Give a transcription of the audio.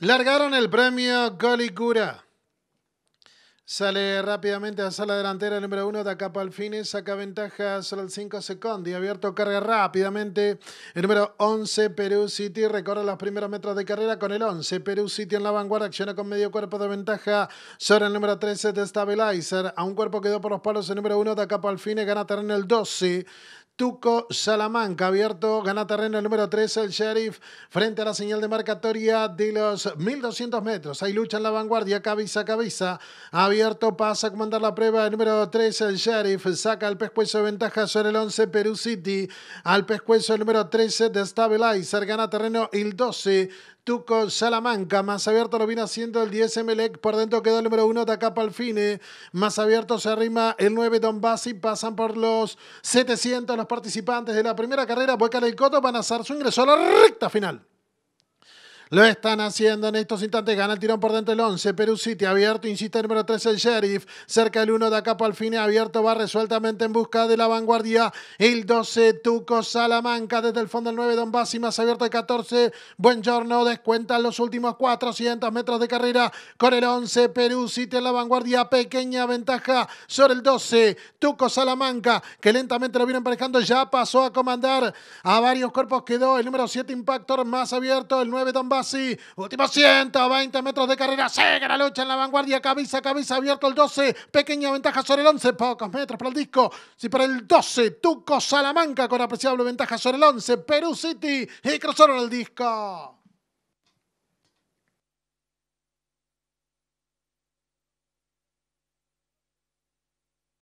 Largaron el premio Golicura. Sale rápidamente a sala delantera el número 1, de fin. saca ventaja solo el 5 Secondi. Abierto carga rápidamente el número 11, Perú City. Recorre los primeros metros de carrera con el 11. Perú City en la vanguardia acciona con medio cuerpo de ventaja sobre el número 13 de Stabilizer. A un cuerpo quedó por los palos el número 1, de Acapalfines gana terreno el 12. Tuco Salamanca. Abierto, gana terreno el número 13, el Sheriff, frente a la señal de marcatoria de los 1200 metros. Hay lucha en la vanguardia, cabeza a cabeza. Abierto, pasa a comandar la prueba el número 13, el Sheriff. Saca el pescuezo de ventaja sobre el 11, Perú City. Al pescuezo el número 13 de Stabilizer. Gana terreno el 12 Tuco Salamanca. Más abierto lo viene haciendo el 10 Emelec. Por dentro queda el número 1 Tacapa Alfine. Más abierto se arrima el 9 Don y pasan por los 700 los participantes de la primera carrera. Boca el Coto van a hacer su ingreso a la recta final. Lo están haciendo en estos instantes. Gana el tirón por dentro el 11. Perú City abierto. Insiste el número 13 el Sheriff. Cerca el 1 de acá para el fin. Abierto va resueltamente en busca de la vanguardia. El 12 Tuco Salamanca desde el fondo el 9 Don Bassi. Más abierto el 14. Buen giorno. Descuentan los últimos 400 metros de carrera con el 11. Perú City en la vanguardia. Pequeña ventaja sobre el 12. Tuco Salamanca que lentamente lo viene emparejando. Ya pasó a comandar a varios cuerpos. Quedó el número 7 Impactor más abierto. El 9 Don Basi así. Último 120 metros de carrera. Sigue la lucha en la vanguardia. Cabeza, cabeza abierto el 12. Pequeña ventaja sobre el 11. Pocos metros para el disco. Sí, para el 12. Tuco Salamanca con apreciable ventaja sobre el 11. Perú City y cruzaron el disco.